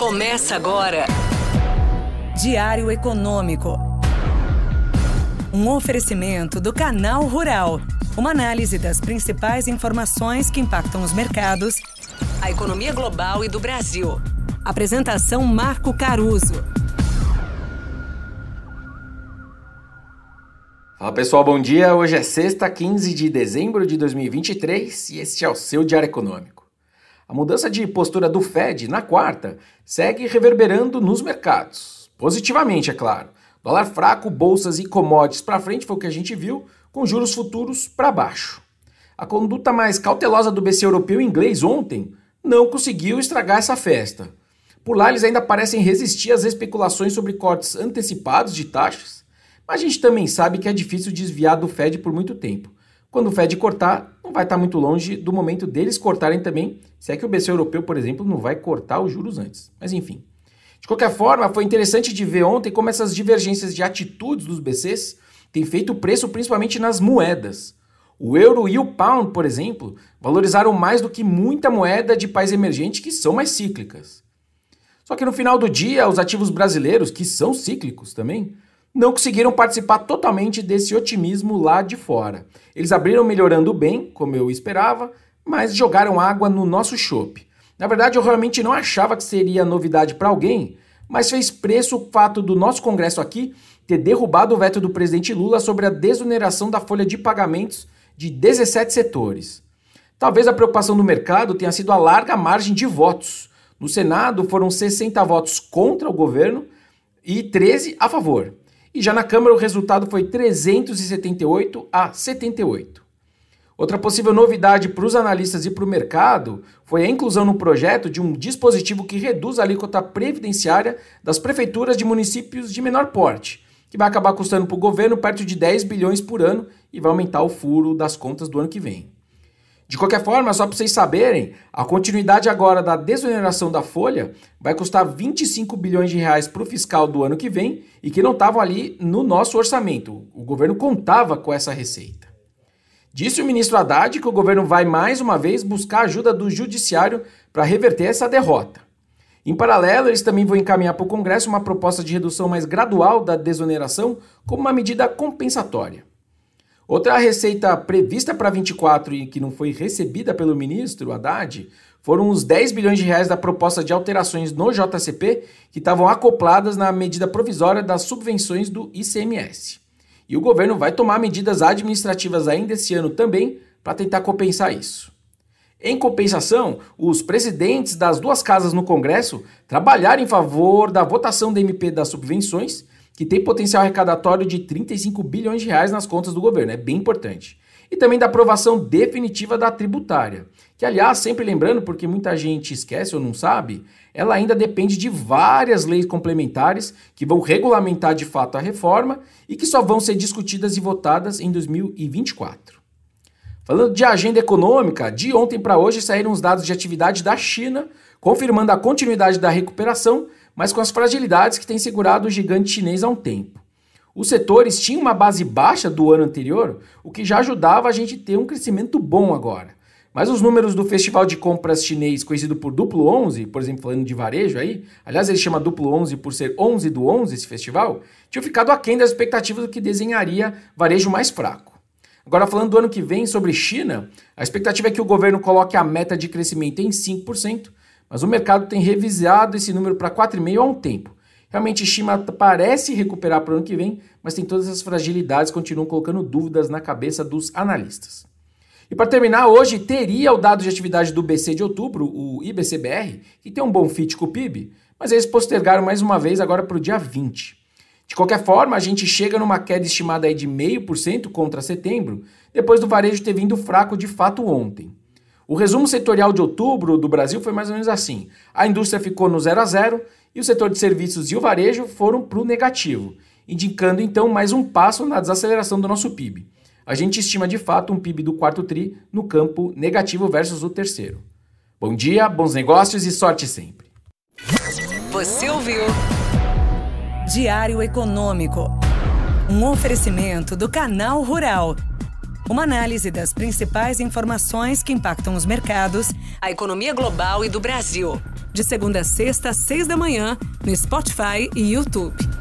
Começa agora. Diário Econômico. Um oferecimento do Canal Rural. Uma análise das principais informações que impactam os mercados, a economia global e do Brasil. Apresentação Marco Caruso. Fala pessoal, bom dia. Hoje é sexta, 15 de dezembro de 2023 e este é o seu Diário Econômico. A mudança de postura do Fed na quarta segue reverberando nos mercados. Positivamente, é claro. Dólar fraco, bolsas e commodities para frente foi o que a gente viu, com juros futuros para baixo. A conduta mais cautelosa do BC europeu inglês ontem não conseguiu estragar essa festa. Por lá, eles ainda parecem resistir às especulações sobre cortes antecipados de taxas, mas a gente também sabe que é difícil desviar do Fed por muito tempo. Quando o Fed cortar, não vai estar muito longe do momento deles cortarem também, se é que o BC europeu, por exemplo, não vai cortar os juros antes. Mas enfim. De qualquer forma, foi interessante de ver ontem como essas divergências de atitudes dos BCs têm feito preço principalmente nas moedas. O euro e o pound, por exemplo, valorizaram mais do que muita moeda de países emergentes que são mais cíclicas. Só que no final do dia, os ativos brasileiros, que são cíclicos também, não conseguiram participar totalmente desse otimismo lá de fora. Eles abriram melhorando bem, como eu esperava, mas jogaram água no nosso chope. Na verdade, eu realmente não achava que seria novidade para alguém, mas fez preço o fato do nosso Congresso aqui ter derrubado o veto do presidente Lula sobre a desoneração da folha de pagamentos de 17 setores. Talvez a preocupação do mercado tenha sido a larga margem de votos. No Senado foram 60 votos contra o governo e 13 a favor. E já na Câmara o resultado foi 378 a 78. Outra possível novidade para os analistas e para o mercado foi a inclusão no projeto de um dispositivo que reduz a alíquota previdenciária das prefeituras de municípios de menor porte, que vai acabar custando para o governo perto de 10 bilhões por ano e vai aumentar o furo das contas do ano que vem. De qualquer forma, só para vocês saberem, a continuidade agora da desoneração da folha vai custar 25 bilhões de reais para o fiscal do ano que vem e que não estavam ali no nosso orçamento. O governo contava com essa receita. Disse o ministro Haddad que o governo vai mais uma vez buscar ajuda do judiciário para reverter essa derrota. Em paralelo, eles também vão encaminhar para o Congresso uma proposta de redução mais gradual da desoneração como uma medida compensatória. Outra receita prevista para 24 e que não foi recebida pelo ministro Haddad foram os 10 bilhões de reais da proposta de alterações no JCP que estavam acopladas na medida provisória das subvenções do ICMS. E o governo vai tomar medidas administrativas ainda esse ano também para tentar compensar isso. Em compensação, os presidentes das duas casas no Congresso trabalharam em favor da votação da MP das subvenções que tem potencial arrecadatório de 35 bilhões de reais nas contas do governo, é bem importante. E também da aprovação definitiva da tributária, que aliás, sempre lembrando, porque muita gente esquece ou não sabe, ela ainda depende de várias leis complementares que vão regulamentar de fato a reforma e que só vão ser discutidas e votadas em 2024. Falando de agenda econômica, de ontem para hoje saíram os dados de atividade da China, confirmando a continuidade da recuperação mas com as fragilidades que tem segurado o gigante chinês há um tempo. Os setores tinham uma base baixa do ano anterior, o que já ajudava a gente ter um crescimento bom agora. Mas os números do Festival de Compras Chinês, conhecido por Duplo 11, por exemplo, falando de varejo aí, aliás, ele chama Duplo 11 por ser 11 do 11 esse festival, tinham ficado aquém das expectativas do que desenharia varejo mais fraco. Agora, falando do ano que vem sobre China, a expectativa é que o governo coloque a meta de crescimento em 5%, mas o mercado tem revisado esse número para 4,5 há um tempo. Realmente, China parece recuperar para o ano que vem, mas tem todas essas fragilidades que continuam colocando dúvidas na cabeça dos analistas. E para terminar, hoje teria o dado de atividade do BC de outubro, o IBCBR, que tem um bom fit com o PIB, mas eles postergaram mais uma vez agora para o dia 20. De qualquer forma, a gente chega numa queda estimada aí de 0,5% contra setembro, depois do varejo ter vindo fraco de fato ontem. O resumo setorial de outubro do Brasil foi mais ou menos assim: a indústria ficou no 0 a 0 e o setor de serviços e o varejo foram para o negativo, indicando então mais um passo na desaceleração do nosso PIB. A gente estima de fato um PIB do quarto tri no campo negativo versus o terceiro. Bom dia, bons negócios e sorte sempre. Você ouviu? Diário Econômico. Um oferecimento do canal Rural. Uma análise das principais informações que impactam os mercados, a economia global e do Brasil. De segunda a sexta, às seis da manhã, no Spotify e YouTube.